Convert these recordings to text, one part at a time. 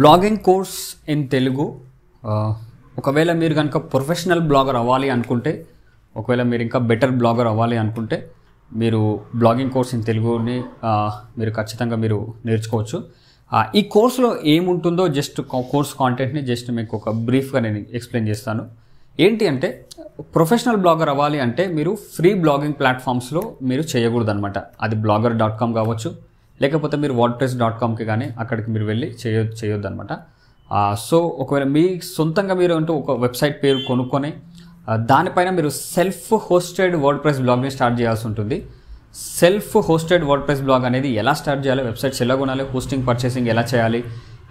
blogging course in Telugu ఒకవేళ మీరు కనుక ప్రొఫెషనల్ బ్లాగర్ అవ్వాలి అనుకుంటే ఒకవేళ మీరు ఇంకా బెటర్ బ్లాగర్ అవ్వాలి అనుకుంటే మీరు బ్లాగింగ్ కోర్స్ ఇన్ తెలుగుని మీరు ఖచ్చితంగా మీరు నేర్చుకోవచ్చు ఈ కోర్సులో ఏముంటుందో జస్ట్ కోర్స్ కాంటెంట్ని జస్ట్ మీకు ఒక బ్రీఫ్గా నేను ఎక్స్ప్లెయిన్ చేస్తాను ఏంటి అంటే ప్రొఫెషనల్ బ్లాగర్ అవ్వాలి అంటే మీరు ఫ్రీ బ్లాగింగ్ ప్లాట్ఫామ్స్లో మీరు చేయకూడదు అనమాట అది బ్లాగర్ డాట్ కామ్ కావచ్చు లేకపోతే మీరు వర్డ్ ప్రెస్ డాట్ కామ్కి కానీ అక్కడికి మీరు వెళ్ళి చేయ చేయొద్దు అనమాట సో ఒకవేళ మీ సొంతంగా మీరు అంటూ ఒక వెబ్సైట్ పేరు కొనుక్కొని దానిపైన మీరు సెల్ఫ్ హోస్టెడ్ వర్డ్ ప్రెస్ బ్లాగ్ని స్టార్ట్ చేయాల్సి ఉంటుంది self hosted WordPress blog అనేది ఎలా స్టార్ట్ చేయాలి వెబ్సైట్స్ ఎలా కొనాలి హోస్టింగ్ పర్చేసింగ్ ఎలా చేయాలి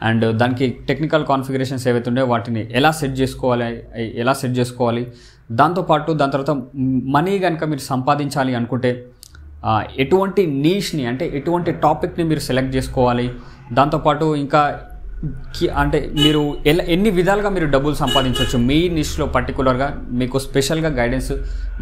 అండ్ దానికి టెక్నికల్ కాన్ఫిగరేషన్స్ ఏవైతే ఉండే వాటిని ఎలా సెట్ చేసుకోవాలి ఎలా సెట్ చేసుకోవాలి దాంతోపాటు దాని తర్వాత మనీ కనుక మీరు సంపాదించాలి అనుకుంటే ఎటువంటి నీష్ని అంటే ఎటువంటి టాపిక్ని మీరు సెలెక్ట్ చేసుకోవాలి దాంతోపాటు ఇంకా అంటే మీరు ఎలా ఎన్ని విధాలుగా మీరు డబ్బులు సంపాదించవచ్చు మీ నిష్లో పర్టికులర్గా మీకు స్పెషల్గా గైడెన్స్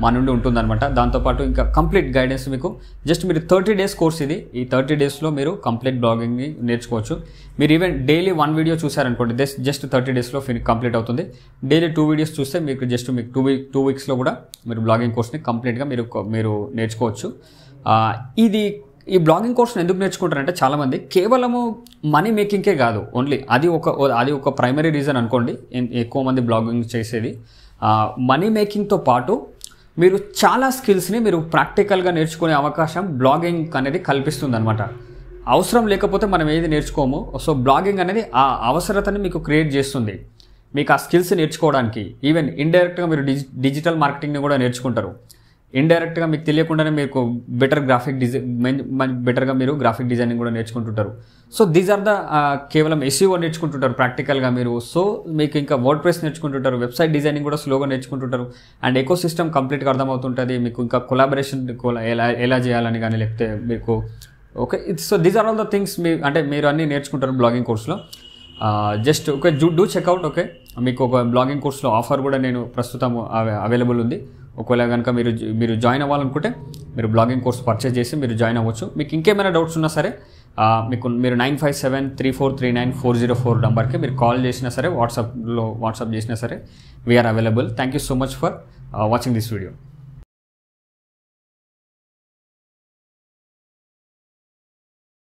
మా నుండి ఉంటుందన్నమాట దాంతోపాటు ఇంకా కంప్లీట్ గైడెన్స్ మీకు జస్ట్ మీరు థర్టీ డేస్ కోర్స్ ఇది ఈ థర్టీ డేస్లో మీరు కంప్లీట్ బ్లాగింగ్ నేర్చుకోవచ్చు మీరు ఈవెన్ డైలీ వన్ వీడియో చూసారనుకోండి దెస్ జస్ట్ థర్టీ డేస్లో కంప్లీట్ అవుతుంది డైలీ టూ వీడియోస్ చూస్తే మీకు జస్ట్ మీకు టూ వీక్ టూ వీక్స్లో కూడా మీరు బ్లాగింగ్ కోర్స్ని కంప్లీట్గా మీరు మీరు నేర్చుకోవచ్చు ఇది ఈ బ్లాగింగ్ కోర్స్ని ఎందుకు నేర్చుకుంటారంటే చాలామంది కేవలము మనీ మేకింగ్కే కాదు ఓన్లీ అది ఒక అది ఒక ప్రైమరీ రీజన్ అనుకోండి ఎక్కువ మంది బ్లాగింగ్ చేసేది మనీ మేకింగ్తో పాటు మీరు చాలా స్కిల్స్ని మీరు ప్రాక్టికల్గా నేర్చుకునే అవకాశం బ్లాగింగ్ అనేది కల్పిస్తుంది అనమాట అవసరం లేకపోతే మనం ఏది నేర్చుకోము సో బ్లాగింగ్ అనేది ఆ అవసరతని మీకు క్రియేట్ చేస్తుంది మీకు ఆ స్కిల్స్ నేర్చుకోవడానికి ఈవెన్ ఇండైరెక్ట్గా మీరు డిజి డిజిటల్ మార్కెటింగ్ని కూడా నేర్చుకుంటారు ఇండైరెక్ట్గా మీకు తెలియకుండానే మీకు బెటర్ గ్రాఫిక్ డిజైన్ బెటర్గా మీరు గ్రాఫిక్ డిజైనింగ్ కూడా నేర్చుకుంటుంటారు సో దీస్ ఆర్ ద కేవలం ఎస్యూ e నేర్చుకుంటుంటారు ప్రాక్టికల్గా మీరు సో మీకు ఇంకా వర్డ్ ప్రెస్ నేర్చుకుంటుంటారు వెబ్సైట్ డిజైనింగ్ కూడా స్లోగా నేర్చుకుంటుంటారు అండ్ ఎకో సిస్టమ్ కంప్లీట్గా అర్థమవుతుంటుంది మీకు ఇంకా కొలాబరేషన్ ఎలా ఎలా చేయాలని కానీ లేకపోతే మీకు okay it's so these are all the things మీ అంటే మీరు అన్నీ నేర్చుకుంటారు బ్లాగింగ్ కోర్స్లో just okay do check out okay మీకు ఒక బ్లాగింగ్ కోర్స్లో ఆఫర్ కూడా నేను ప్రస్తుతం అవైలబుల్ ఉంది ఒకవేళ కనుక మీరు మీరు జాయిన్ అవ్వాలనుకుంటే మీరు బ్లాగింగ్ కోర్స్ పర్చేజ్ చేసి మీరు జాయిన్ అవ్వచ్చు మీకు ఇంకేమైనా డౌట్స్ ఉన్నా సరే మీకు మీరు nine five seven three four three nine four zero four నెంబర్కి మీరు కాల్ చేసినా సరే వాట్సాప్లో వాట్సాప్ చేసినా సరే we're available thank you so much for watching this video